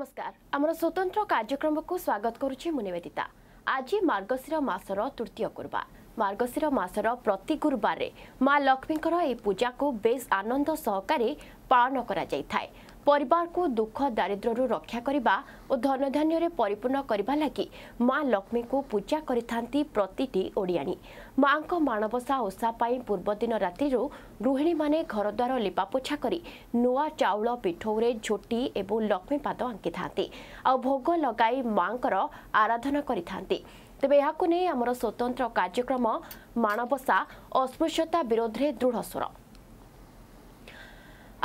ନମସ୍କାର ଆମର ସ୍ୱତନ୍ତ୍ର କାର୍ଯ୍ୟକ୍ରମକୁ ସ୍ୱାଗତ କରୁଛି ମୁଁ ନିବେଦିତା ଆଜି ମାର୍ଗଶିର ମାସର ତୃତୀୟ ଗୁରୁବାର ମାର୍ଗଶିର ମାସର ପ୍ରତି ଗୁରୁବାରରେ ମା ଲକ୍ଷ୍ମୀଙ୍କର ଏହି ପୂଜାକୁ ବେଶ ଆନନ୍ଦ ସହକାରେ ପାଳନ କରାଯାଇଥାଏ ପରିବାରକୁ ଦୁଃଖ ଦାରିଦ୍ର୍ୟରୁ ରକ୍ଷା କରିବା ଓ ଧନଧାନ୍ୟରେ ପରିପୂର୍ଣ୍ଣ କରିବା ଲାଗି ମା ଲକ୍ଷ୍ମୀଙ୍କୁ ପୂଜା କରିଥାନ୍ତି ପ୍ରତିଟି ଓଡ଼ିଆଣୀ ମାଆଙ୍କ ମାଣବସା ଓଷା ପାଇଁ ପୂର୍ବଦିନ ରାତିରୁ ଗୃହିଣୀମାନେ ଘରଦ୍ୱାର ଲିପାପୋଛା କରି ନୂଆ ଚାଉଳ ପିଠଉରେ ଝୋଟି ଏବଂ ଲକ୍ଷ୍ମୀପାଦ ଆଙ୍କିଥାନ୍ତି ଆଉ ଭୋଗ ଲଗାଇ ମାଆଙ୍କର ଆରାଧନା କରିଥାନ୍ତି ତେବେ ଏହାକୁ ନେଇ ଆମର ସ୍ୱତନ୍ତ୍ର କାର୍ଯ୍ୟକ୍ରମ ମାଣବସା ଅସ୍ପୃଶ୍ୟତା ବିରୋଧରେ ଦୃଢ଼ ସ୍ୱର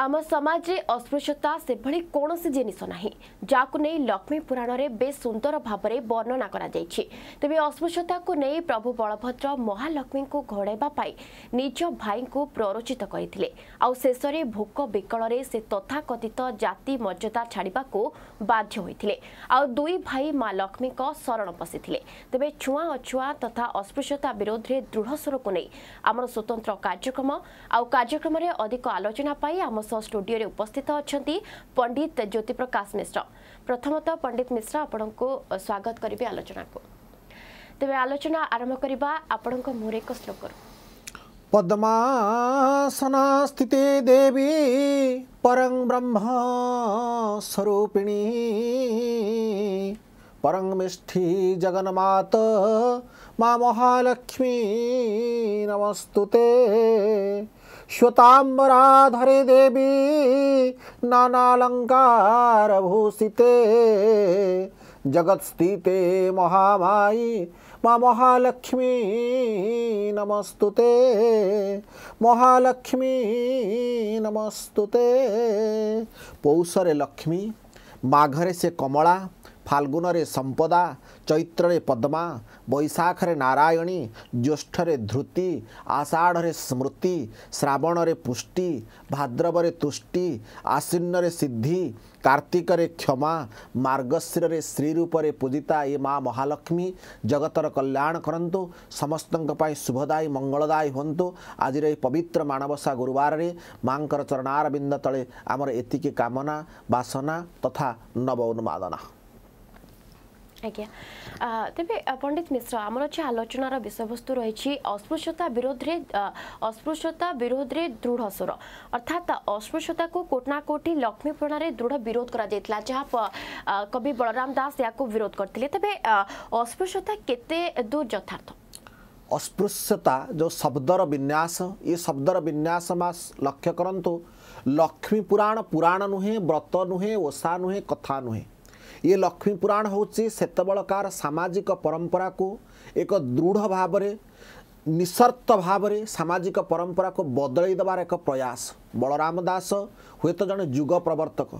ଆମ ସମାଜରେ ଅସ୍ପୃଶ୍ୟତା ସେଭଳି କୌଣସି ଜିନିଷ ନାହିଁ ଯାହାକୁ ନେଇ ଲକ୍ଷ୍ମୀ ପୁରାଣରେ ବେଶ ସୁନ୍ଦର ଭାବରେ ବର୍ଣ୍ଣନା କରାଯାଇଛି ତେବେ ଅସ୍ପୃଶ୍ୟତାକୁ ନେଇ ପ୍ରଭୁ ବଳଭଦ୍ର ମହାଲକ୍ଷ୍ମୀଙ୍କୁ ଘୋଡ଼ାଇବା ପାଇଁ ନିଜ ଭାଇଙ୍କୁ ପ୍ରରୋଚିତ କରିଥିଲେ ଆଉ ଶେଷରେ ଭୋକ ବିକଳରେ ସେ ତଥାକଥିତ ଜାତି ମର୍ଯ୍ୟାଦା ଛାଡ଼ିବାକୁ ବାଧ୍ୟ ହୋଇଥିଲେ ଆଉ ଦୁଇ ଭାଇ ମା ଲକ୍ଷ୍ମୀଙ୍କ ଶରଣ ପଶିଥିଲେ ତେବେ ଛୁଆଁ ଅଛୁଆଁ ତଥା ଅସ୍ପୃଶ୍ୟତା ବିରୋଧରେ ଦୃଢ଼ ସ୍ୱରକୁ ନେଇ ଆମର ସ୍ୱତନ୍ତ୍ର କାର୍ଯ୍ୟକ୍ରମ ଆଉ କାର୍ଯ୍ୟକ୍ରମରେ ଅଧିକ ଆଲୋଚନା ପାଇଁ ଆମ ସହ ଷ୍ଟୁଡିଓରେ ଉପସ୍ଥିତ ଅଛନ୍ତି ପଣ୍ଡିତ ଜ୍ୟୋତିପ୍ରକାଶ ମିଶ୍ର ପ୍ରଥମତଃ ପଣ୍ଡିତ ମିଶ୍ର ଆପଣଙ୍କୁ ସ୍ୱାଗତ କରିବେ ଆଲୋଚନାକୁ ତେବେ ଆଲୋଚନା ଆରମ୍ଭ କରିବା ଆପଣଙ୍କ ମୁହଁରେ ଏକ ଶ୍ଳୋକରୁ पद्मासनास्थिते देवी परं स्वरूपिणी परं मिष्ठी जगन्मात माँ महालक्ष्मी नमस्तु ते श्वताम्बराधरे देवी जगत स्थिते महामाई ମା ମହାଲକ୍ଷ୍ମୀ ନମସ୍ତୁତେ ମହାଲକ୍ଷ୍ମୀ ନମସ୍ତୁତେ ପୌଷରେ ଲକ୍ଷ୍ମୀ ମାଘରେ ସେ କମଳା ଫାଲ୍ଗୁନରେ ସମ୍ପଦା ଚୈତ୍ରରେ ପଦ୍ମା ବୈଶାଖରେ ନାରାୟଣୀ ଜ୍ୟୋଷ୍ଠରେ ଧୃତି ଆଷାଢ଼ରେ ସ୍ମୃତି ଶ୍ରାବଣରେ ପୁଷ୍ଟି ଭାଦ୍ରବରେ ତୁଷ୍ଟି ଆସିନ୍ନରେ ସିଦ୍ଧି କାର୍ତ୍ତିକରେ କ୍ଷମା ମାର୍ଗଶିରରେ ଶ୍ରୀରୂପରେ ପୂଜିତା ଏ ମା ମହାଲକ୍ଷ୍ମୀ ଜଗତର କଲ୍ୟାଣ କରନ୍ତୁ ସମସ୍ତଙ୍କ ପାଇଁ ଶୁଭଦାୟୀ ମଙ୍ଗଳଦାୟୀ ହୁଅନ୍ତୁ ଆଜିର ଏହି ପବିତ୍ର ମାଣବସା ଗୁରୁବାରରେ ମାଆଙ୍କର ଚରଣାରବିନ୍ଦ ତଳେ ଆମର ଏତିକି କାମନା ବାସନା ତଥା ନବ ଉନ୍ମାଦନା आज्ञा तेज पंडित मिश्र आम आलोचनार विषय वस्तु रही अस्पृश्यता विरोध में अस्पृश्यता विरोध में दृढ़ स्वर अर्थात अस्पृश्यता को कोटना कोटि पुराण में दृढ़ विरोध कर कवि बलराम दास या विरोध करते तेज अस्पृश्यता के दूर यथार्थ अस्पृश्यता जो शब्दर विन्यास ये शब्दर विन्यास लक्ष्य करूँ लक्ष्मीपुराण पुराण नुहे व्रत नुहे ओषा नुहे कथा नुहे ଇଏ ଲକ୍ଷ୍ମୀ ପୁରାଣ ହେଉଛି ସେତେବେଳକାର ସାମାଜିକ ପରମ୍ପରାକୁ ଏକ ଦୃଢ଼ ଭାବରେ ନିଃସର୍ତ୍ତ ଭାବରେ ସାମାଜିକ ପରମ୍ପରାକୁ ବଦଳେଇ ଦେବାର ଏକ ପ୍ରୟାସ ବଳରାମ ଦାସ ହୁଏତ ଜଣେ ଯୁଗ ପ୍ରବର୍ତ୍ତକ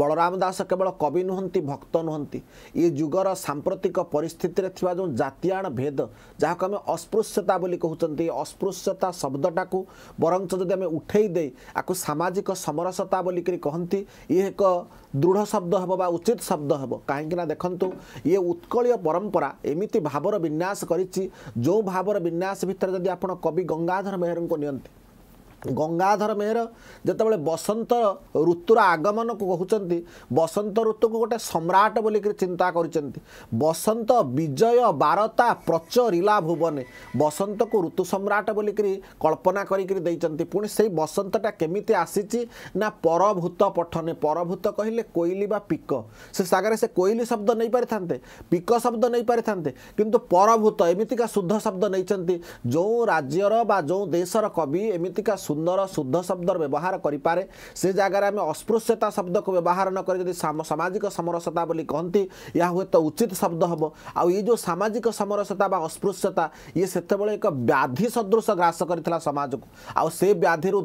ବଳରାମ ଦାସ କେବଳ କବି ନୁହନ୍ତି ଭକ୍ତ ନୁହନ୍ତି ଏ ଯୁଗର ସାମ୍ପ୍ରତିକ ପରିସ୍ଥିତିରେ ଥିବା ଯେଉଁ ଜାତିଆଣ ଭେଦ ଯାହାକୁ ଆମେ ଅସ୍ପୃଶ୍ୟତା ବୋଲି କହୁଛନ୍ତି ଅସ୍ପୃଶ୍ୟତା ଶବ୍ଦଟାକୁ ବରଂଚ ଯଦି ଆମେ ଉଠେଇ ଦେଇ ଆକୁ ସାମାଜିକ ସମରସତା ବୋଲିକରି କହନ୍ତି ଇଏ ଏକ ଦୃଢ଼ ଶବ୍ଦ ହେବ ବା ଉଚିତ ଶବ୍ଦ ହେବ କାହିଁକିନା ଦେଖନ୍ତୁ ଇଏ ଉତ୍କଳୀୟ ପରମ୍ପରା ଏମିତି ଭାବର ବିନ୍ୟାସ କରିଛି ଯେଉଁ ଭାବର ବିନ୍ୟାସ ଭିତରେ ଯଦି ଆପଣ କବି ଗଙ୍ଗାଧର ମେହେରଙ୍କୁ ନିଅନ୍ତି ଗଙ୍ଗାଧର ମେହେର ଯେତେବେଳେ ବସନ୍ତ ଋତୁର ଆଗମନକୁ କହୁଛନ୍ତି ବସନ୍ତ ଋତୁକୁ ଗୋଟେ ସମ୍ରାଟ ବୋଲିକରି ଚିନ୍ତା କରିଛନ୍ତି ବସନ୍ତ ବିଜୟ ବାରତା ପ୍ରଚରିଲା ଭୁବନେ ବସନ୍ତକୁ ଋତୁ ସମ୍ରାଟ ବୋଲିକରି କଳ୍ପନା କରିକିରି ଦେଇଛନ୍ତି ପୁଣି ସେଇ ବସନ୍ତଟା କେମିତି ଆସିଛି ନା ପରଭୂତ ପଠନେ ପରଭୂତ କହିଲେ କୋଇଲି ବା ପିକ ସେ ଜାଗାରେ ସେ କୋଇଲି ଶବ୍ଦ ନେଇପାରିଥାନ୍ତେ ପିକ ଶବ୍ଦ ନେଇପାରିଥାନ୍ତେ କିନ୍ତୁ ପରଭୂତ ଏମିତିକା ଶୁଦ୍ଧ ଶବ୍ଦ ନେଇଛନ୍ତି ଯେଉଁ ରାଜ୍ୟର ବା ଯେଉଁ ଦେଶର କବି ଏମିତିକା सुंदर शुद्ध शब्द व्यवहार করে সে জায়গায় আমি अस्पृश्यता शब्द को व्यवहार যদি সামাজিক সমরসতা বলে কহতি ইয়া হুয়েত उचित शब्द हम आई जो सामाजिक समरसता वा अस्पृश्यता ये सेतबे एक व्याधि सदृश ग्रास कर समाजको आउ से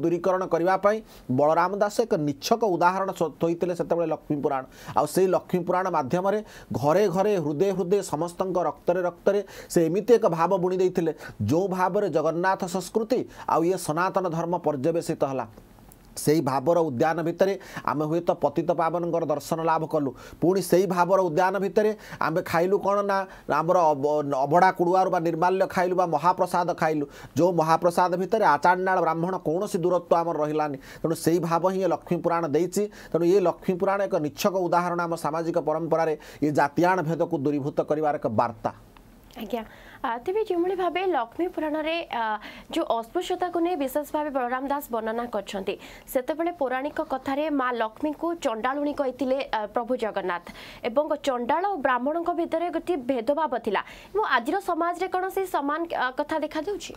दूरीकरण करने बलराम दास एक निच्छक उदाहरण थोइले से लक्ष्मीपुराण आई लक्ष्मीपुराण मध्यम घरे घरे हृदय हृदय समस्त रक्तले रक्तले से एमि एक भाव बुणी जो भावर जगन्नाथ संस्कृति आउ ये सनातन धर्म ପର୍ଯ୍ୟବେସିତ ହେଲା ସେହି ଭାବର ଉଦ୍ୟାନ ଭିତରେ ଆମେ ହୁଏତ ପତିତ ପାବନଙ୍କର ଦର୍ଶନ ଲାଭ କଲୁ ପୁଣି ସେହି ଭାବର ଉଦ୍ୟାନ ଭିତରେ ଆମେ ଖାଇଲୁ କ'ଣ ନା ଆମର ଅବଢ଼ା କୁଡ଼ୁଆରୁ ବା ନିର୍ମାଲ୍ୟ ଖାଇଲୁ ବା ମହାପ୍ରସାଦ ଖାଇଲୁ ଯେଉଁ ମହାପ୍ରସାଦ ଭିତରେ ଆଚାଣ୍ଡାଳ ବ୍ରାହ୍ମଣ କୌଣସି ଦୂରତ୍ୱ ଆମର ରହିଲାନି ତେଣୁ ସେହି ଭାବ ହିଁ ଏ ଲକ୍ଷ୍ମୀପୁରାଣ ଦେଇଛି ତେଣୁ ଏ ଲକ୍ଷ୍ମୀପୁରାଣ ଏକ ନିଚ୍ଛକ ଉଦାହରଣ ଆମ ସାମାଜିକ ପରମ୍ପରାରେ ଏ ଜାତିଆଣ ଭେଦକୁ ଦୂରୀଭୂତ କରିବାର ଏକ ବାର୍ତ୍ତା ଆଜ୍ଞା ତେବେ ଯେଉଁଭଳି ଭାବେ ଲକ୍ଷ୍ମୀ ପୁରାଣରେ ଯେଉଁ ଅସ୍ପୃଶ୍ୟତାକୁ ନେଇ ବିଶେଷ ଭାବେ ବଳରାମ ଦାସ ବର୍ଣ୍ଣନା କରିଛନ୍ତି ସେତେବେଳେ ପୌରାଣିକ କଥାରେ ମା ଲକ୍ଷ୍ମୀଙ୍କୁ ଚଣ୍ଡାଳୁଣୀ କହିଥିଲେ ପ୍ରଭୁ ଜଗନ୍ନାଥ ଏବଂ ଚଣ୍ଡାଳ ଓ ବ୍ରାହ୍ମଣଙ୍କ ଭିତରେ ଗୋଟିଏ ଭେଦଭାବ ଥିଲା ଏବଂ ଆଜିର ସମାଜରେ କ'ଣ ସେ ସମାନ କଥା ଦେଖାଯାଉଛି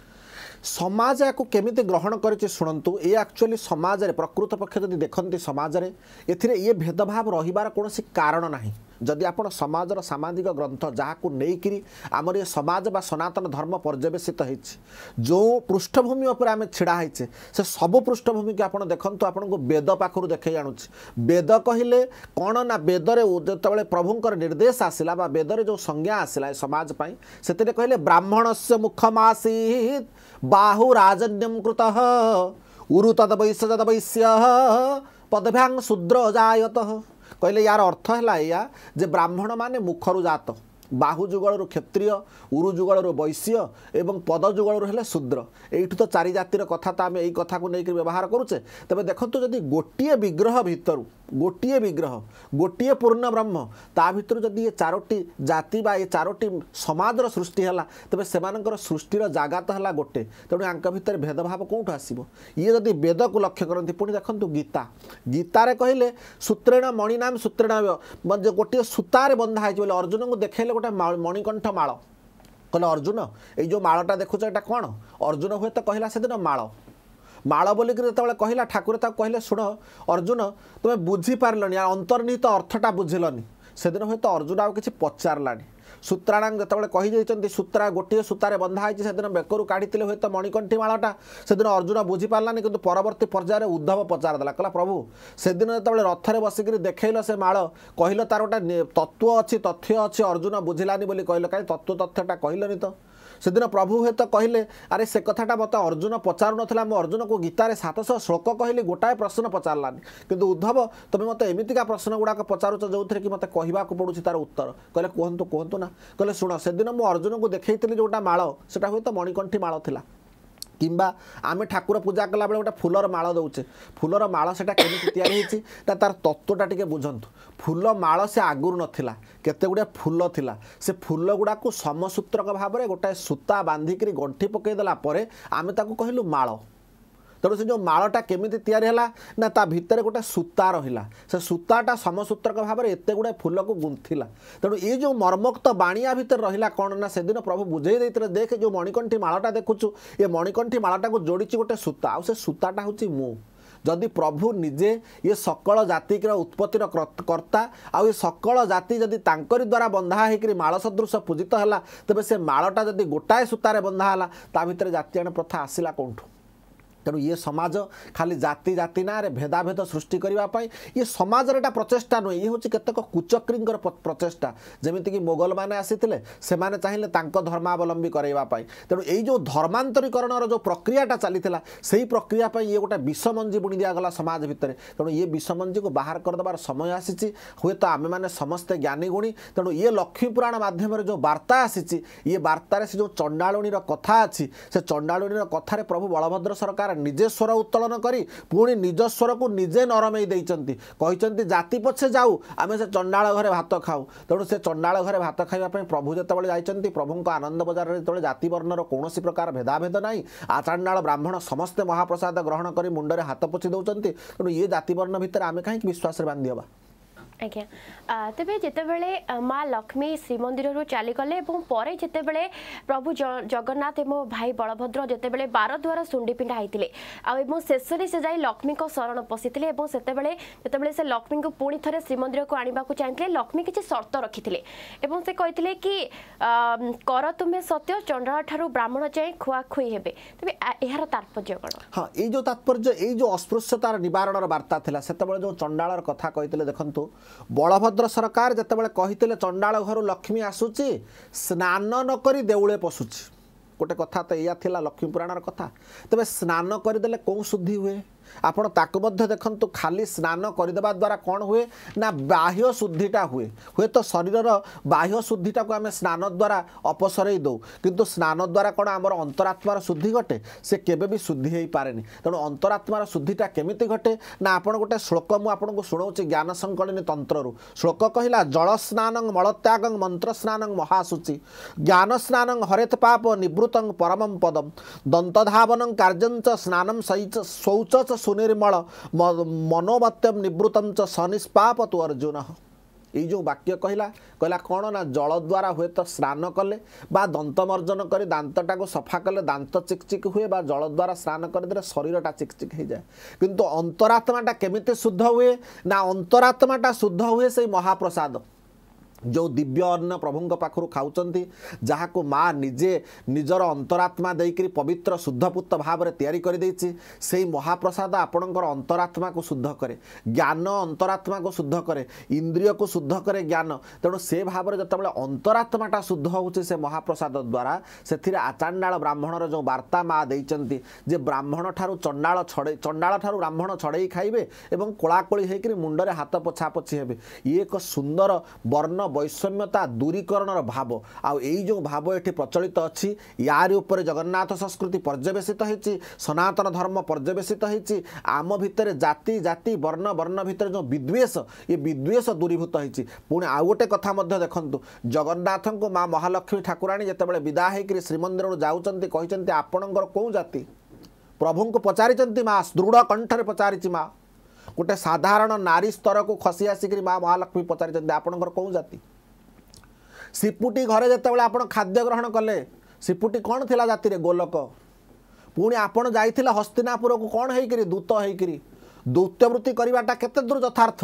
ସମାଜ ଏହାକୁ କେମିତି ଗ୍ରହଣ କରିଛି ଶୁଣନ୍ତୁ ଏ ଆକ୍ଚୁଆଲି ସମାଜରେ ପ୍ରକୃତ ପକ୍ଷେ ଯଦି ଦେଖନ୍ତି ସମାଜରେ ଏଥିରେ ଇଏ ଭେଦଭାବ ରହିବାର କୌଣସି କାରଣ ନାହିଁ जि आप समाज र सामाजिक ग्रंथ जहाँको नै किरी आमर याज वा सनातन धर्म पर्यवेसित हुन्छ जो पृष्ठभूमि आम छिडाहे सबै पृष्ठभूमिको आपणको वेद पाखुरु देखे जानु वेद कहिले कन नेदर जभु निर्देश आसलाेदर जो संज्ञा आसलाजपे कहले ब्राह्मणस्य मुखमा आसित बाहु राजन्यकृत उद्वैसद वैश्य पद्भ्याङ शूद्र अजायत କହିଲେ ୟାର ଅର୍ଥ ହେଲା ଏଇଆ ଯେ ବ୍ରାହ୍ମଣମାନେ ମୁଖରୁ ଜାତ ବାହୁ ଯୁଗଳରୁ କ୍ଷତ୍ରିୟ ଉରୁ ଯୁଗଳରୁ ବୈଶ୍ୟ ଏବଂ ପଦ ଯୁଗଳରୁ ହେଲେ ଶୂଦ୍ର ଏଇଠୁ ତ ଚାରି ଜାତିର କଥା ତ ଆମେ ଏଇ କଥାକୁ ନେଇକି ବ୍ୟବହାର କରୁଛେ ତେବେ ଦେଖନ୍ତୁ ଯଦି ଗୋଟିଏ ବିଗ୍ରହ ଭିତରୁ ଗୋଟିଏ ବିଗ୍ରହ ଗୋଟିଏ ପୂର୍ଣ୍ଣ ବ୍ରହ୍ମ ତା ଭିତରୁ ଯଦି ଏ ଚାରୋଟି ଜାତି ବା ଏ ଚାରୋଟି ସମାଜର ସୃଷ୍ଟି ହେଲା ତେବେ ସେମାନଙ୍କର ସୃଷ୍ଟିର ଜାଗା ତ ହେଲା ଗୋଟେ ତେଣୁ ୟାଙ୍କ ଭିତରେ ଭେଦଭାବ କେଉଁଠୁ ଆସିବ ଇଏ ଯଦି ବେଦକୁ ଲକ୍ଷ୍ୟ କରନ୍ତି ପୁଣି ଦେଖନ୍ତୁ ଗୀତା ଗୀତାରେ କହିଲେ ସୂତ୍ରେଣ ମଣିନାମ ସୂତ୍ରେଣ ଗୋଟିଏ ସୂତାରେ ବନ୍ଧା ହେଇଛି ବୋଲି ଅର୍ଜୁନଙ୍କୁ ଦେଖେଇଲେ ଗୋଟେ ମଣିକଣ୍ଠ ମାଳ କହିଲେ ଅର୍ଜୁନ ଏଇ ଯେଉଁ ମାଳଟା ଦେଖୁଛ ଏଇଟା କ'ଣ ଅର୍ଜୁନ ହୁଏତ କହିଲା ସେଦିନ ମାଳ ମାଳ ବୋଲିକିରି ଯେତେବେଳେ କହିଲା ଠାକୁର ତାକୁ କହିଲେ ଶୁଣ ଅର୍ଜୁନ ତୁମେ ବୁଝିପାରିଲନି ଅନ୍ତର୍ନିହିତ ଅର୍ଥଟା ବୁଝିଲନି ସେଦିନ ହୁଏତ ଅର୍ଜୁନ ଆଉ କିଛି ପଚାରିଲାନି ସୂତ୍ରାଣାଙ୍ଗ ଯେତେବେଳେ କହିଯାଇଛନ୍ତି ସୂତ୍ରା ଗୋଟିଏ ସୂତାରେ ବନ୍ଧା ହେଇଛି ସେଦିନ ବେକରୁ କାଢ଼ିଥିଲେ ହୁଏତ ମଣିକଣ୍ଠୀ ମାଳଟା ସେଦିନ ଅର୍ଜୁନ ବୁଝିପାରିଲାନି କିନ୍ତୁ ପରବର୍ତ୍ତୀ ପର୍ଯ୍ୟାୟରେ ଉଦ୍ଧବ ପଚାର ଦେଲା କହିଲା ପ୍ରଭୁ ସେଦିନ ଯେତେବେଳେ ରଥରେ ବସିକିରି ଦେଖେଇଲ ସେ ମାଳ କହିଲ ତାର ଗୋଟେ ତତ୍ତ୍ୱ ଅଛି ତଥ୍ୟ ଅଛି ଅର୍ଜୁନ ବୁଝିଲାନି ବୋଲି କହିଲ କାହିଁ ତତ୍ତ୍ୱ ତଥ୍ୟଟା କହିଲନି ତ ସେଦିନ ପ୍ରଭୁ ହୁଏତ କହିଲେ ଆରେ ସେ କଥାଟା ମୋତେ ଅର୍ଜୁନ ପଚାରୁନଥିଲା ମୁଁ ଅର୍ଜୁନକୁ ଗୀତାରେ ସାତଶହ ଶ୍ଳୋକ କହିଲି ଗୋଟାଏ ପ୍ରଶ୍ନ ପଚାରିଲାନି କିନ୍ତୁ ଉଦ୍ଧବ ତୁମେ ମୋତେ ଏମିତିକା ପ୍ରଶ୍ନ ଗୁଡ଼ାକ ପଚାରୁଛ ଯେଉଁଥିରେ କି ମୋତେ କହିବାକୁ ପଡ଼ୁଛି ତାର ଉତ୍ତର କହିଲେ କୁହନ୍ତୁ କୁହନ୍ତୁ ନା କହିଲେ ଶୁଣ ସେଦିନ ମୁଁ ଅର୍ଜୁନଙ୍କୁ ଦେଖେଇଥିଲି ଯେଉଁଟା ମାଳ ସେଇଟା ହୁଏତ ମଣିକଣ୍ଠି ମାଳ ଥିଲା কিংবা আমি ঠাকুর পূজা কলাবেলে গোটা ফুলর মাল দেছে ফুলর মাল সেটা কেমিতি তৈরি হয়েছে তা তার তত্ত্বটা টিকি বুঝতু ফুল মাল সে আগুর নথিলা কেতে গুড়িয়ে ফুল লা সে ফুল গুড়া সমসূত্রক ভাবে গোটায়ে সূতা বাঁধিকি গণ্ঠি পকাইদেলা পরে আমি তাকে কহিলু মাল ତେଣୁ ସେ ଯେଉଁ ମାଳଟା କେମିତି ତିଆରି ହେଲା ନା ତା ଭିତରେ ଗୋଟେ ସୂତା ରହିଲା ସେ ସୂତାଟା ସମସୂତ୍ରକ ଭାବରେ ଏତେ ଗୁଡ଼ାଏ ଫୁଲକୁ ଗୁନ୍ଥିଲା ତେଣୁ ଏ ଯେଉଁ ମର୍ମୋକ୍ତ ବାଣିଆ ଭିତରେ ରହିଲା କ'ଣ ନା ସେଦିନ ପ୍ରଭୁ ବୁଝେଇ ଦେଇଥିଲେ ଦେଖେ ଯେଉଁ ମଣିକଣ୍ଠି ମାଳଟା ଦେଖୁଛୁ ଏ ମଣିକଣ୍ଠି ମାଳଟାକୁ ଯୋଡ଼ିଛି ଗୋଟେ ସୂତା ଆଉ ସେ ସୂତାଟା ହେଉଛି ମୁଁ ଯଦି ପ୍ରଭୁ ନିଜେ ଇଏ ସକଳ ଜାତିର ଉତ୍ପତ୍ତିର କର୍ତ୍ତା ଆଉ ଏ ସକଳ ଜାତି ଯଦି ତାଙ୍କରି ଦ୍ୱାରା ବନ୍ଧା ହେଇକରି ମାଳ ସଦୃଶ ପୂଜିତ ହେଲା ତେବେ ସେ ମାଳଟା ଯଦି ଗୋଟାଏ ସୂତାରେ ବନ୍ଧା ହେଲା ତା ଭିତରେ ଜାତିଆଣ ପ୍ରଥା ଆସିଲା କେଉଁଠୁ ତେଣୁ ଇଏ ସମାଜ ଖାଲି ଜାତି ଜାତି ନାଁରେ ଭେଦାଭେଦ ସୃଷ୍ଟି କରିବା ପାଇଁ ଇଏ ସମାଜର ଏଇଟା ପ୍ରଚେଷ୍ଟା ନୁହେଁ ଇଏ ହେଉଛି କେତେକ କୁଚକ୍ରୀଙ୍କର ପ୍ରଚେଷ୍ଟା ଯେମିତିକି ମୋଗଲମାନେ ଆସିଥିଲେ ସେମାନେ ଚାହିଁଲେ ତାଙ୍କ ଧର୍ମାବଲମ୍ବୀ କରାଇବା ପାଇଁ ତେଣୁ ଏଇ ଯେଉଁ ଧର୍ମାନ୍ତରୀକରଣର ଯେଉଁ ପ୍ରକ୍ରିୟାଟା ଚାଲିଥିଲା ସେଇ ପ୍ରକ୍ରିୟା ପାଇଁ ଇଏ ଗୋଟେ ବିଷମଞ୍ଜି ବୁଣି ଦିଆଗଲା ସମାଜ ଭିତରେ ତେଣୁ ଇଏ ବିଷମଞ୍ଜିକୁ ବାହାର କରିଦେବାର ସମୟ ଆସିଛି ହୁଏତ ଆମେମାନେ ସମସ୍ତେ ଜ୍ଞାନୀଗୁଣୀ ତେଣୁ ଇଏ ଲକ୍ଷ୍ମୀ ପୁରାଣ ମାଧ୍ୟମରେ ଯେଉଁ ବାର୍ତ୍ତା ଆସିଛି ଇଏ ବାର୍ତ୍ତାରେ ସେ ଯେଉଁ ଚଣ୍ଡାଳୁଣୀର କଥା ଅଛି ସେ ଚଣ୍ଡାଳୁଣୀର କଥାରେ ପ୍ରଭୁ ବଳଭଦ୍ର ସରକାର ସରକାର ନିଜେ ସ୍ୱର ଉତ୍ତୋଳନ କରି ପୁଣି ନିଜ ସ୍ୱରକୁ ନିଜେ ନରମେଇ ଦେଇଛନ୍ତି କହିଛନ୍ତି ଜାତି ପଛେ ଯାଉ ଆମେ ସେ ଚଣ୍ଡାଳ ଘରେ ଭାତ ଖାଉ ତେଣୁ ସେ ଚଣ୍ଡାଳ ଘରେ ଭାତ ଖାଇବା ପାଇଁ ପ୍ରଭୁ ଯେତେବେଳେ ଯାଇଛନ୍ତି ପ୍ରଭୁଙ୍କ ଆନନ୍ଦ ବଜାରରେ ଯେତେବେଳେ ଜାତି ବର୍ଣ୍ଣର କୌଣସି ପ୍ରକାର ଭେଦାଭେଦ ନାହିଁ ଆଚାଣ୍ଡାଳ ବ୍ରାହ୍ମଣ ସମସ୍ତେ ମହାପ୍ରସାଦ ଗ୍ରହଣ କରି ମୁଣ୍ଡରେ ହାତ ପୋଛି ଦେଉଛନ୍ତି ତେଣୁ ଇଏ ଜାତିବର୍ଣ୍ଣ ଭିତରେ ଆମେ କାହିଁକି ବିଶ୍ୱାସରେ ବାନ୍ଧି ହେବା ଆଜ୍ଞା ତେବେ ଯେତେବେଳେ ମା ଲକ୍ଷ୍ମୀ ଶ୍ରୀମନ୍ଦିରରୁ ଚାଲିଗଲେ ଏବଂ ପରେ ଯେତେବେଳେ ପ୍ରଭୁ ଜଗନ୍ନାଥ ଏବଂ ଭାଇ ବଳଭଦ୍ର ଯେତେବେଳେ ବାରଦ୍ୱାର ଶୁଣ୍ଡି ପିଣ୍ଡା ହେଇଥିଲେ ଆଉ ଏବଂ ଶେଷରେ ସେ ଯାଇ ଲକ୍ଷ୍ମୀଙ୍କ ଶରଣ ପଶିଥିଲେ ଏବଂ ସେତେବେଳେ ଯେତେବେଳେ ସେ ଲକ୍ଷ୍ମୀଙ୍କୁ ପୁଣି ଥରେ ଶ୍ରୀମନ୍ଦିରକୁ ଆଣିବାକୁ ଚାହିଁଥିଲେ ଲକ୍ଷ୍ମୀ କିଛି ସର୍ତ୍ତ ରଖିଥିଲେ ଏବଂ ସେ କହିଥିଲେ କି କର ତୁମେ ସତ୍ୟ ଚଣ୍ଡାଠାରୁ ବ୍ରାହ୍ମଣ ଯାଏଁ ଖୁଆଖୁଇ ହେବେ ତେବେ ଏହାର ତାତ୍ପର୍ଯ୍ୟ କ'ଣ ହଁ ଏଇ ଯେଉଁ ତାତ୍ପର୍ଯ୍ୟ ଏଇ ଯେଉଁ ଅସ୍ପୃଶ୍ୟତାର ନିବାରଣର ବାର୍ତ୍ତା ଥିଲା ସେତେବେଳେ ଯେଉଁ ଚଣ୍ଡାଳର କଥା କହିଥିଲେ ଦେଖନ୍ତୁ ବଳଭଦ୍ର ସରକାର ଯେତେବେଳେ କହିଥିଲେ ଚଣ୍ଡାଳ ଘରୁ ଲକ୍ଷ୍ମୀ ଆସୁଛି ସ୍ନାନ ନ କରି ଦେଉଳେ ପଶୁଛି ଗୋଟେ କଥା ତ ଏଇଆ ଥିଲା ଲକ୍ଷ୍ମୀପୁରାଣର କଥା ତେବେ ସ୍ନାନ କରିଦେଲେ କେଉଁ ଶୁଦ୍ଧି ହୁଏ ଆପଣ ତାକୁ ମଧ୍ୟ ଦେଖନ୍ତୁ ଖାଲି ସ୍ନାନ କରିଦେବା ଦ୍ୱାରା କ'ଣ ହୁଏ ନା ବାହ୍ୟ ଶୁଦ୍ଧିଟା ହୁଏ ହୁଏତ ଶରୀରର ବାହ୍ୟ ଶୁଦ୍ଧିଟାକୁ ଆମେ ସ୍ନାନ ଦ୍ୱାରା ଅପସରାଇ ଦେଉ କିନ୍ତୁ ସ୍ନାନ ଦ୍ୱାରା କ'ଣ ଆମର ଅନ୍ତରାତ୍ମାର ଶୁଦ୍ଧି ଘଟେ ସେ କେବେ ବି ଶୁଦ୍ଧି ହୋଇପାରେନି ତେଣୁ ଅନ୍ତରାତ୍ମାର ଶୁଦ୍ଧିଟା କେମିତି ଘଟେ ନା ଆପଣ ଗୋଟେ ଶ୍ଳୋକ ମୁଁ ଆପଣଙ୍କୁ ଶୁଣାଉଛି ଜ୍ଞାନ ସଙ୍କଳିନୀ ତନ୍ତ୍ରରୁ ଶ୍ଳୋକ କହିଲା ଜଳ ସ୍ନାନଂ ମଳତ୍ୟାଗଂ ମନ୍ତ୍ର ସ୍ନାନଂ ମହାଶୁଚି ଜ୍ଞାନ ସ୍ନାନଂ ହରେତ ପାପ ନିବୃତଂ ପରମଂ ପଦମ୍ ଦନ୍ତଧାବନଂ କାର୍ଯ୍ୟଂଚ ସ୍ନାନଂ ଶୌଚ ସୁନିର୍ମଳ ମନୋବାତ୍ୟମ ନିବୃତ୍ତଂଚ ସନିଷ୍ପାପ ତୁ ଅର୍ଜୁନ ଏଇ ଯେଉଁ ବାକ୍ୟ କହିଲା କହିଲା କ'ଣ ନା ଜଳ ଦ୍ୱାରା ହୁଏତ ସ୍ନାନ କଲେ ବା ଦନ୍ତମର୍ଜନ କରି ଦାନ୍ତଟାକୁ ସଫା କଲେ ଦାନ୍ତ ଚିକ୍ଚିକ୍ ହୁଏ ବା ଜଳ ଦ୍ୱାରା ସ୍ନାନ କରିଦେଲେ ଶରୀରଟା ଚିକ୍ଚିକ୍ ହେଇଯାଏ କିନ୍ତୁ ଅନ୍ତରାତ୍ମାଟା କେମିତି ଶୁଦ୍ଧ ହୁଏ ନା ଅନ୍ତରାତ୍ମାଟା ଶୁଦ୍ଧ ହୁଏ ସେଇ ମହାପ୍ରସାଦ ଯେଉଁ ଦିବ୍ୟ ଅନ୍ନ ପ୍ରଭୁଙ୍କ ପାଖରୁ ଖାଉଛନ୍ତି ଯାହାକୁ ମା ନିଜେ ନିଜର ଅନ୍ତରାତ୍ମା ଦେଇକରି ପବିତ୍ର ଶୁଦ୍ଧପୁତ୍ତ ଭାବରେ ତିଆରି କରିଦେଇଛି ସେହି ମହାପ୍ରସାଦ ଆପଣଙ୍କର ଅନ୍ତରାତ୍ମାକୁ ଶୁଦ୍ଧ କରେ ଜ୍ଞାନ ଅନ୍ତରାତ୍ମାକୁ ଶୁଦ୍ଧ କରେ ଇନ୍ଦ୍ରିୟକୁ ଶୁଦ୍ଧ କରେ ଜ୍ଞାନ ତେଣୁ ସେ ଭାବରେ ଯେତେବେଳେ ଅନ୍ତରାତ୍ମାଟା ଶୁଦ୍ଧ ହେଉଛି ସେ ମହାପ୍ରସାଦ ଦ୍ୱାରା ସେଥିରେ ଆଚାଣ୍ଡାଳ ବ୍ରାହ୍ମଣର ଯେଉଁ ବାର୍ତ୍ତା ମା ଦେଇଛନ୍ତି ଯେ ବ୍ରାହ୍ମଣ ଠାରୁ ଚଣ୍ଡାଳ ଛଡ଼େଇ ଚଣ୍ଡାଳ ଠାରୁ ବ୍ରାହ୍ମଣ ଛଡ଼େଇ ଖାଇବେ ଏବଂ କୋଳାକୋଳି ହେଇକରି ମୁଣ୍ଡରେ ହାତ ପୋଛାପୋଛି ହେବେ ଇଏ ଏକ ସୁନ୍ଦର ବର୍ଣ୍ଣ वैषम्यता दूरीकरण भाव आउ भाव भावी प्रचलित यार यपेरी जगन्नाथ संस्कृति पर्वेसित हुन्छ सनातन धर्म पर्वसित हुन्छ आम भित्र जाति जाति वर्ण वर्ण भित्र जो विद्वेष यी विद्वेष दूरीभूत दूरीभूती पूर्ण आउँछ कथा जगन्नाथ को जगन्नाथको मामी ठाकुराणी जति विदा हैक श्रीमन्दिरू जाउँ आपण्डर को प्रभु पचारिचमा दृढ कन्ठले पचारिच ଗୋଟେ ସାଧାରଣ ନାରୀ ସ୍ତରକୁ ଖସି ଆସିକରି ମା ମହାଲକ୍ଷ୍ମୀ ପଚାରିଛନ୍ତି ଆପଣଙ୍କର କେଉଁ ଜାତି ସିପୁଟି ଘରେ ଯେତେବେଳେ ଆପଣ ଖାଦ୍ୟ ଗ୍ରହଣ କଲେ ସିପୁଟି କ'ଣ ଥିଲା ଜାତିରେ ଗୋଲକ ପୁଣି ଆପଣ ଯାଇଥିଲେ ହସ୍ତିନାପୁରକୁ କ'ଣ ହେଇକିରି ଦୂତ ହେଇକିରି ଦୂତ୍ୟବୃତ୍ତି କରିବାଟା କେତେ ଦୂର ଯଥାର୍ଥ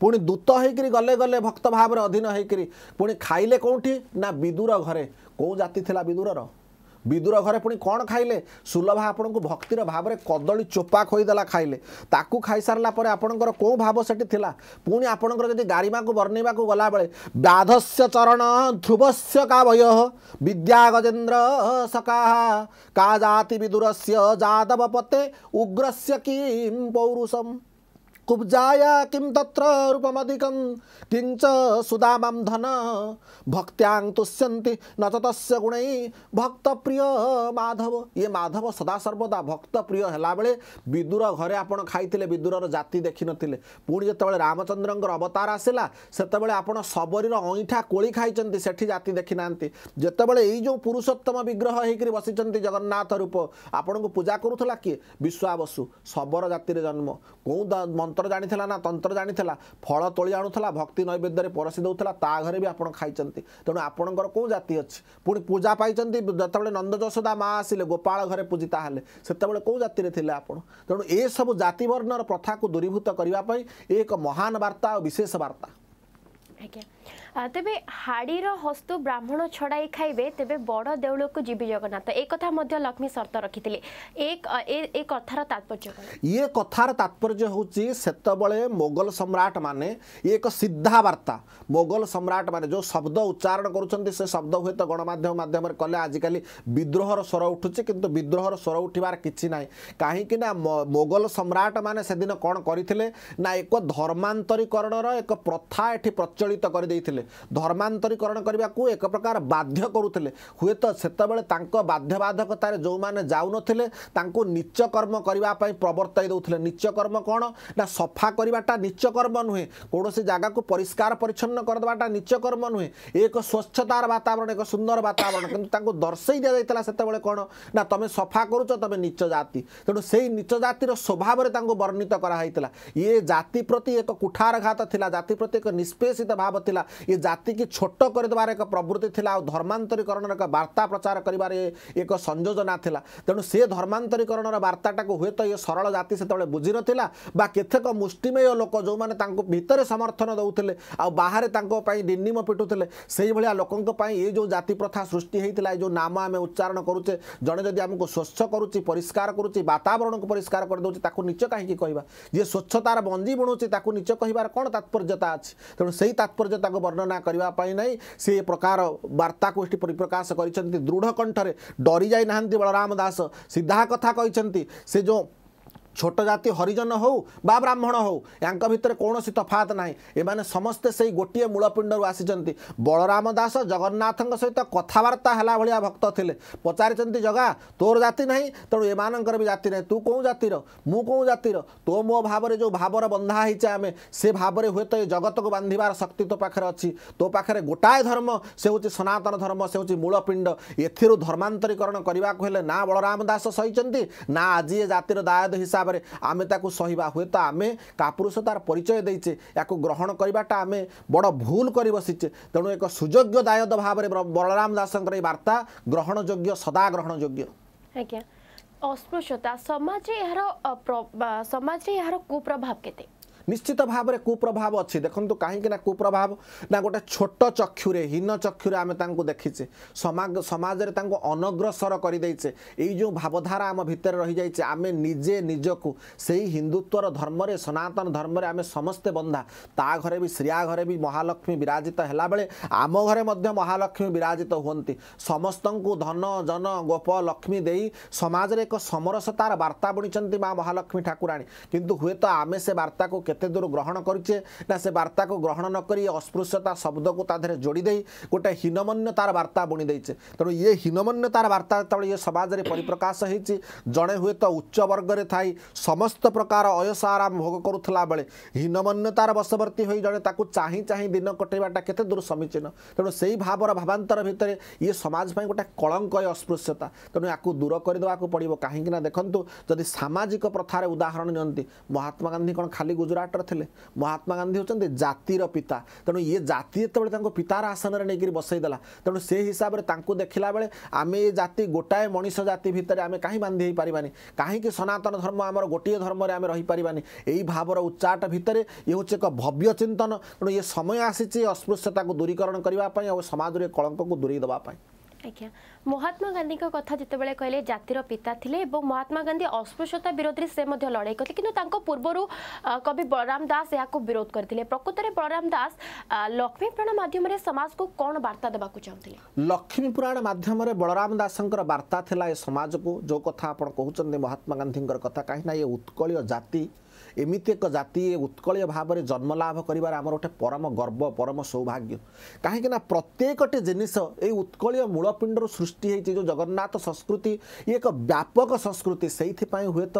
ପୁଣି ଦୂତ ହେଇକିରି ଗଲେ ଗଲେ ଭକ୍ତ ଭାବରେ ଅଧୀନ ହେଇକିରି ପୁଣି ଖାଇଲେ କେଉଁଠି ନା ବିଦୁର ଘରେ କେଉଁ ଜାତି ଥିଲା ବିଦୁରର विदुर घर पि कन् खाइले सुलभ आपणको भक्तिर भावर कदी चोपादेला खाइले ताकू त परे आपणको को थिला भावी थाहा को आपणि गारिमा गला बळे व्याधस्य चरण ध्रुवस्य काय विद्याजेन्द्र सका जाति विदुरस्य जादव पते उग्रस्य कि पौरु कुब्जाया त धन भक्त्याङ तुस्य नच तस्य गुणै भक्तप्रिय माधव ये माधव सदा सर्वदा भक्तप्रिय प्रिय विदुर घरे विदुर घर खाइले विदुर र जाति देखि नामचन्द्र अवतार आसलाबरीर कोळी को सेठी जाति एई जो पुरुषोत्तम विग्रह बसिच जगन्नाथ रूप आपूजा कि विश्वा सबर जातिर जन्म को ତନ୍ତ୍ର ଜାଣିଥିଲା ନା ତନ୍ତ୍ର ଜାଣିଥିଲା ଫଳ ତୋଳି ଆଣୁଥିଲା ଭକ୍ତି ନୈବେଦ୍ୟରେ ପରଶି ଦେଉଥିଲା ତା ଘରେ ବି ଆପଣ ଖାଇଛନ୍ତି ତେଣୁ ଆପଣଙ୍କର କେଉଁ ଜାତି ଅଛି ପୁଣି ପୂଜା ପାଇଛନ୍ତି ଯେତେବେଳେ ନନ୍ଦ ଯଶୋଦା ମା ଆସିଲେ ଗୋପାଳ ଘରେ ପୂଜି ତାହେଲେ ସେତେବେଳେ କେଉଁ ଜାତିରେ ଥିଲେ ଆପଣ ତେଣୁ ଏସବୁ ଜାତିବର୍ଣ୍ଣର ପ୍ରଥାକୁ ଦୂରୀଭୂତ କରିବା ପାଇଁ ଏକ ମହାନ ବାର୍ତ୍ତା ଆଉ ବିଶେଷ ବାର୍ତ୍ତା ଆଜ୍ଞା ତେବେ ହାଡ଼ିର ହସ୍ତୁ ବ୍ରାହ୍ମଣ ଛଡ଼ାଇ ଖାଇବେ ତେବେ ବଡ଼ ଦେଉଳକୁ ଯିବି ଜଗନ୍ନାଥ ଏ କଥା ମଧ୍ୟ ଲକ୍ଷ୍ମୀ ସର୍ତ୍ତ ରଖିଥିଲେ ଏ କଥାର ତାତ୍ପର୍ଯ୍ୟ ଇଏ କଥାର ତାତ୍ପର୍ଯ୍ୟ ହେଉଛି ସେତେବେଳେ ମୋଗଲ ସମ୍ରାଟମାନେ ଇଏ ଏକ ସିଧାବାର୍ତ୍ତା ମୋଗଲ ସମ୍ରାଟମାନେ ଯେଉଁ ଶବ୍ଦ ଉଚ୍ଚାରଣ କରୁଛନ୍ତି ସେ ଶବ୍ଦ ହୁଏତ ଗଣମାଧ୍ୟମ ମାଧ୍ୟମରେ କଲେ ଆଜିକାଲି ବିଦ୍ରୋହର ସ୍ୱର ଉଠୁଛି କିନ୍ତୁ ବିଦ୍ରୋହର ସ୍ୱର ଉଠିବାର କିଛି ନାହିଁ କାହିଁକି ନା ମୋଗଲ ସମ୍ରାଟମାନେ ସେଦିନ କ'ଣ କରିଥିଲେ ନା ଏକ ଧର୍ମାନ୍ତରୀକରଣର ଏକ ପ୍ରଥା ଏଠି ପ୍ରଚଳିତ କରିଦେଇଥିଲେ ଦେଇଥିଲେ ଧର୍ମାନ୍ତରୀକରଣ କରିବାକୁ ଏକ ପ୍ରକାର ବାଧ୍ୟ କରୁଥିଲେ ହୁଏତ ସେତେବେଳେ ତାଙ୍କ ବାଧ୍ୟବାଧକତାରେ ଯେଉଁମାନେ ଯାଉନଥିଲେ ତାଙ୍କୁ ନିଚକର୍ମ କରିବା ପାଇଁ ପ୍ରବର୍ତ୍ତାଇ ଦେଉଥିଲେ ନିଚକର୍ମ କ'ଣ ନା ସଫା କରିବାଟା ନିଚକର୍ମ ନୁହେଁ କୌଣସି ଜାଗାକୁ ପରିଷ୍କାର ପରିଚ୍ଛନ୍ନ କରିଦେବାଟା ନିଚକର୍ମ ନୁହେଁ ଏକ ସ୍ୱଚ୍ଛତାର ବାତାବରଣ ଏକ ସୁନ୍ଦର ବାତାବରଣ କିନ୍ତୁ ତାଙ୍କୁ ଦର୍ଶାଇ ଦିଆଯାଇଥିଲା ସେତେବେଳେ କ'ଣ ନା ତମେ ସଫା କରୁଛ ତମେ ନିଚ ଜାତି ତେଣୁ ସେଇ ନିଚ ଜାତିର ସ୍ୱଭାବରେ ତାଙ୍କୁ ବର୍ଣ୍ଣିତ କରାହେଇଥିଲା ଇଏ ଜାତି ପ୍ରତି ଏକ କୁଠାରଘାତ ଥିଲା ଜାତି ପ୍ରତି ଏକ ନିଷ୍ପେଷିତ ଭାବ ଥିଲା ଥିଲା ଏ ଜାତିକି ଛୋଟ କରିଦେବାର ଏକ ପ୍ରବୃତ୍ତି ଥିଲା ଆଉ ଧର୍ମାନ୍ତରୀକରଣର ଏକ ବାର୍ତ୍ତା ପ୍ରଚାର କରିବାରେ ଏକ ସଂଯୋଜନା ଥିଲା ତେଣୁ ସେ ଧର୍ମାନ୍ତରୀକରଣର ବାର୍ତ୍ତାଟାକୁ ହୁଏତ ଏ ସରଳ ଜାତି ସେତେବେଳେ ବୁଝିନଥିଲା ବା କେତେକ ମୁଷ୍ଟିମେୟ ଲୋକ ଯେଉଁମାନେ ତାଙ୍କୁ ଭିତରେ ସମର୍ଥନ ଦେଉଥିଲେ ଆଉ ବାହାରେ ତାଙ୍କ ପାଇଁ ଡିନିମ ପିଟୁଥିଲେ ସେଇଭଳିଆ ଲୋକଙ୍କ ପାଇଁ ଏ ଯେଉଁ ଜାତି ପ୍ରଥା ସୃଷ୍ଟି ହୋଇଥିଲା ଏ ଯେଉଁ ନାମ ଆମେ ଉଚ୍ଚାରଣ କରୁଛେ ଜଣେ ଯଦି ଆମକୁ ସ୍ୱଚ୍ଛ କରୁଛି ପରିଷ୍କାର କରୁଛି ବାତାବରଣକୁ ପରିଷ୍କାର କରିଦେଉଛି ତାକୁ ନିଚ କାହିଁକି କହିବା ଯିଏ ସ୍ୱଚ୍ଛତାର ବଞ୍ଜି ବୁଣୁଛି ତାକୁ ନିଚ କହିବାର କ'ଣ ତାତ୍ପର୍ଯ୍ୟତା ଅଛି ତେଣୁ ସେଇ ତାତ୍ପର୍ଯ୍ୟତା ତାକୁ ବର୍ଣ୍ଣନା କରିବା ପାଇଁ ନାହିଁ ସେ ପ୍ରକାର ବାର୍ତ୍ତାକୁ ଏଠି ପରିପ୍ରକାଶ କରିଛନ୍ତି ଦୃଢ଼ କଣ୍ଠରେ ଡରି ଯାଇନାହାନ୍ତି ବଳରାମ ଦାସ ସିଧା କଥା କହିଛନ୍ତି ସେ ଯେଉଁ ଛୋଟ ଜାତି ହରିଜନ ହେଉ ବା ବ୍ରାହ୍ମଣ ହେଉ ୟାଙ୍କ ଭିତରେ କୌଣସି ତଫାତ ନାହିଁ ଏମାନେ ସମସ୍ତେ ସେଇ ଗୋଟିଏ ମୂଳପିଣ୍ଡରୁ ଆସିଛନ୍ତି ବଳରାମ ଦାସ ଜଗନ୍ନାଥଙ୍କ ସହିତ କଥାବାର୍ତ୍ତା ହେଲା ଭଳିଆ ଭକ୍ତ ଥିଲେ ପଚାରିଛନ୍ତି ଜଗା ତୋର ଜାତି ନାହିଁ ତେଣୁ ଏମାନଙ୍କର ବି ଜାତି ନାହିଁ ତୁ କେଉଁ ଜାତିର ମୁଁ କେଉଁ ଜାତିର ତୋ ମୋ ଭାବରେ ଯେଉଁ ଭାବର ବନ୍ଧା ହେଇଛେ ଆମେ ସେ ଭାବରେ ହୁଏତ ଏ ଜଗତକୁ ବାନ୍ଧିବାର ଶକ୍ତି ତୋ ପାଖରେ ଅଛି ତୋ ପାଖରେ ଗୋଟାଏ ଧର୍ମ ସେ ହେଉଛି ସନାତନ ଧର୍ମ ସେ ହେଉଛି ମୂଳପିଣ୍ଡ ଏଥିରୁ ଧର୍ମାନ୍ତରୀକରଣ କରିବାକୁ ହେଲେ ନା ବଳରାମ ଦାସ ସହିଛନ୍ତି ନା ଆଜି ଏ ଜାତିର ଦାୟଦ ହିସାବ ଭାବରେ ଆମେ ତାକୁ ସହିବା ହୁଏତ ଆମେ କାପୁରୁଷତାର ପରିଚୟ ଦେଇଛେ ୟାକୁ ଗ୍ରହଣ କରିବାଟା ଆମେ ବଡ଼ ଭୁଲ କରି ବସିଛେ ତେଣୁ ଏକ ସୁଯୋଗ୍ୟ ଦାୟଦ ଭାବରେ ବଳରାମ ଦାସଙ୍କର ଏହି ବାର୍ତ୍ତା ଗ୍ରହଣଯୋଗ୍ୟ ସଦା ଗ୍ରହଣଯୋଗ୍ୟ ଆଜ୍ଞା ଅସ୍ପୃଶ୍ୟତା ସମାଜରେ ଏହାର ସମାଜରେ ଏହାର କୁପ୍ରଭାବ କେତେ ନିଶ୍ଚିତ ଭାବରେ କୁପ୍ରଭାବ ଅଛି ଦେଖନ୍ତୁ କାହିଁକି ନା କୁପ୍ରଭାବ ନା ଗୋଟେ ଛୋଟ ଚକ୍ଷୁରେ ହୀନ ଚକ୍ଷୁରେ ଆମେ ତାଙ୍କୁ ଦେଖିଛେ ସମାଜ ସମାଜରେ ତାଙ୍କୁ ଅନଗ୍ରସର କରିଦେଇଛେ ଏଇ ଯେଉଁ ଭାବଧାରା ଆମ ଭିତରେ ରହିଯାଇଛି ଆମେ ନିଜେ ନିଜକୁ ସେଇ ହିନ୍ଦୁତ୍ୱର ଧର୍ମରେ ସନାତନ ଧର୍ମରେ ଆମେ ସମସ୍ତେ ବନ୍ଧା ତା ଘରେ ବି ଶ୍ରିୟା ଘରେ ବି ମହାଲକ୍ଷ୍ମୀ ବିରାଜିତ ହେଲାବେଳେ ଆମ ଘରେ ମଧ୍ୟ ମହାଲକ୍ଷ୍ମୀ ବିରାଜିତ ହୁଅନ୍ତି ସମସ୍ତଙ୍କୁ ଧନ ଜନ ଗୋପ ଲକ୍ଷ୍ମୀ ଦେଇ ସମାଜରେ ଏକ ସମରସତାର ବାର୍ତ୍ତା ବୁଣିଛନ୍ତି ମା ମହାଲକ୍ଷ୍ମୀ ଠାକୁରାଣୀ କିନ୍ତୁ ହୁଏତ ଆମେ ସେ ବାର୍ତ୍ତାକୁ କେତେ ଦୂର ଗ୍ରହଣ କରିଛେ ନା ସେ ବାର୍ତ୍ତାକୁ ଗ୍ରହଣ ନକରି ଅସ୍ପୃଶ୍ୟତା ଶବ୍ଦକୁ ତା ଦେହରେ ଯୋଡ଼ିଦେଇ ଗୋଟେ ହୀନମନ୍ୟତାର ବାର୍ତ୍ତା ବୁଣି ଦେଇଛେ ତେଣୁ ଇଏ ହୀନମନ୍ୟତାର ବାର୍ତ୍ତା ଯେତେବେଳେ ଇଏ ସମାଜରେ ପରିପ୍ରକାଶ ହେଇଛି ଜଣେ ହୁଏତ ଉଚ୍ଚ ବର୍ଗରେ ଥାଇ ସମସ୍ତ ପ୍ରକାର ଅୟସ ଆରାମ ଭୋଗ କରୁଥିଲା ବେଳେ ହୀନମନ୍ୟତାର ବଶବର୍ତ୍ତୀ ହୋଇ ଜଣେ ତାକୁ ଚାହିଁ ଚାହିଁ ଦିନ କଟେଇବାଟା କେତେ ଦୂର ସମୀଚୀନ ତେଣୁ ସେଇ ଭାବର ଭାବାନ୍ତର ଭିତରେ ଇଏ ସମାଜ ପାଇଁ ଗୋଟେ କଳଙ୍କ ଅସ୍ପୃଶ୍ୟତା ତେଣୁ ୟାକୁ ଦୂର କରିଦେବାକୁ ପଡ଼ିବ କାହିଁକିନା ଦେଖନ୍ତୁ ଯଦି ସାମାଜିକ ପ୍ରଥାରେ ଉଦାହରଣ ନିଅନ୍ତି ମହାତ୍ମା ଗାନ୍ଧୀ କ'ଣ ଖାଲି ଗୁଜୁରାଟ टर ले महात्मा गान्धी हौ जातिर पिता ताति पितार आसन बसैदेला त हिसाबले त देखा बेला आमे जाति गोटाए मनिस जाति भित्र आम काहीँ बांधी है पारि काहीँक सनातन धर्म आम गोटे धर्मले भच्चाट भित्र य भव्य चिन्तन त समय अस्पृश्यता को दूरीकरण अब सम दुरी देपाई आज महात्मा गान्धी कथाब कहिले जातिर पिताले महात्मा गान्धी अस्पृश्यता विरोधी से लडाइँ पूर्वहरू कवि दास यहाँ विरोध गरि प्रकृतले बलराम दास को कोन वार्ता देबा को दबाकु लक्ष्मी पुराण माध्यम बलराम दास जो कथा महात्मा गान्धी कथा उत्कलिय जाति ଏମିତି ଏକ ଜାତି ଉତ୍କଳୀୟ ଭାବରେ ଜନ୍ମଲାଭ କରିବାର ଆମର ଗୋଟେ ପରମ ଗର୍ବ ପରମ ସୌଭାଗ୍ୟ କାହିଁକି ନା ପ୍ରତ୍ୟେକଟି ଜିନିଷ ଏଇ ଉତ୍କଳୀୟ ମୂଳପିଣ୍ଡରୁ ସୃଷ୍ଟି ହେଇଛି ଯେଉଁ ଜଗନ୍ନାଥ ସଂସ୍କୃତି ଇଏ ଏକ ବ୍ୟାପକ ସଂସ୍କୃତି ସେଇଥିପାଇଁ ହୁଏତ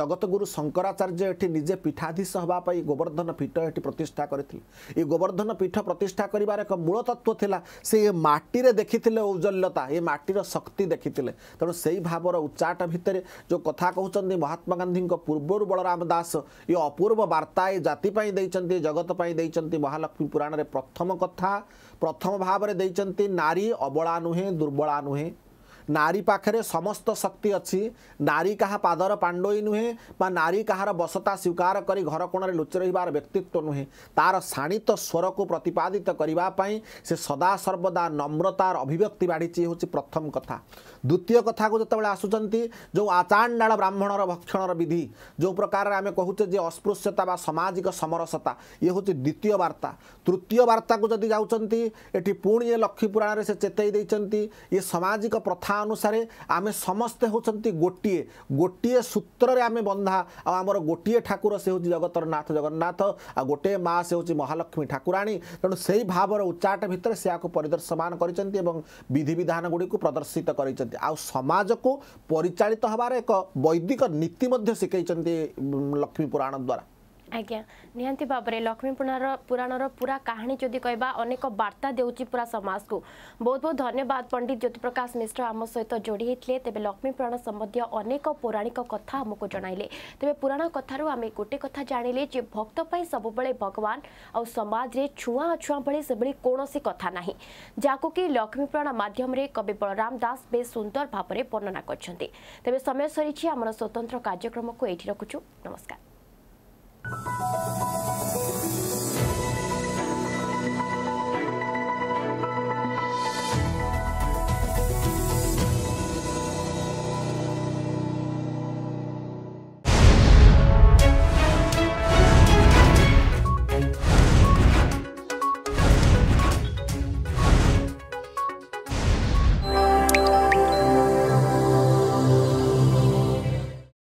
ଜଗତଗୁରୁ ଶଙ୍କରାଚାର୍ଯ୍ୟ ଏଠି ନିଜେ ପୀଠାଧୀଶ ହେବା ପାଇଁ ଗୋବର୍ଦ୍ଧନ ପୀଠ ଏଠି ପ୍ରତିଷ୍ଠା କରିଥିଲେ ଏ ଗୋବର୍ଦ୍ଧନ ପୀଠ ପ୍ରତିଷ୍ଠା କରିବାର ଏକ ମୂଳ ତତ୍ତ୍ୱ ଥିଲା ସେ ଏ ମାଟିରେ ଦେଖିଥିଲେ ଔଜଲ୍ୟତା ଏ ମାଟିର ଶକ୍ତି ଦେଖିଥିଲେ ତେଣୁ ସେଇ ଭାବର ଉଚ୍ଚାଟ ଭିତରେ ଯେଉଁ କଥା କହୁଛନ୍ତି ମହାତ୍ମା ଗାନ୍ଧୀଙ୍କ ପୂର୍ବରୁ ବଳରାମ ଦାସ ଇତିହାସ ଏ ଅପୂର୍ବ ବାର୍ତ୍ତା ଏ ଜାତି ପାଇଁ ଦେଇଛନ୍ତି ଜଗତ ପାଇଁ ଦେଇଛନ୍ତି ମହାଲକ୍ଷ୍ମୀ ପୁରାଣରେ ପ୍ରଥମ କଥା ପ୍ରଥମ ଭାବରେ ଦେଇଛନ୍ତି ନାରୀ ଅବଳା ନୁହେଁ ଦୁର୍ବଳା ନୁହେଁ नारी पाखेर समस्त शक्ति अझ नारी कहा पाण्डै नुहेँ बा नारी कहाँ वसता स्वीकार घर लुच कोणले लुचिरह नुहेँ तार स्वर को प्रतिपादित से सदा सर्वदा नम्रतार अभिव्यक्ति बाढिचि प्रथम कथा द्वितीय कथावे आसुन चाहिँ जो आचाण्डा ब्राह्मणर भक्षण विधि जो प्रकार आमेछे अस्पृश्यता सामाजिक समरसता ये द्वितीय बारा तृतीय को जदि ये बर्ताको जिउँदै से लक्षी पुरानो चेतैदिन्छ याजिक प्रथा थाहा अनुसार आमे समे हौँसँग गोट गोटे सूत्रले आम बन्धा आमर गोटे ठाकुर सेतरनाथ जगन्नाथ आ गोटे से मान्छ महालक्ष्मी ठाकुराणी त उच्चाट भित्र सिया परिदर्शमान गरिन्छ विधि विधानु प्रदर्शित समाज को परिचालित हवार एक वैदिक नीति मध्यइै लक्ष्मी पुराण द्वारा आज्ञा निहति भावर लक्ष्मीपुर पुराण र पूरा कहानी कहाँ अनेक कनेक बर्ता पूरा समाज को बहुत बहुत धन्यवाद पंडित ज्योतिप्रकाश मिश्र आम सहित जोड़ी जोडिथे तेबे लक्ष्मीपुरण सम्बन्धीय अनेक पौराणिक कथा आमु जन तपाईँ पुराण कथुर आमे गोटे कथा जाँने चाहिँ भक्तपे सबैबे भगवान् आउ समे छुवा छुवा भोलि सभनसी कथा नै जहाँको कि लक्ष्मीपुरण माध्यमे कवि बलरमास बेस सुन्दर भावर वर्णना गरिन्छ तेह्र समय सरी स्वतंत्र कार्यक्रम को एउटा रकुचु नमस्कार Thank you.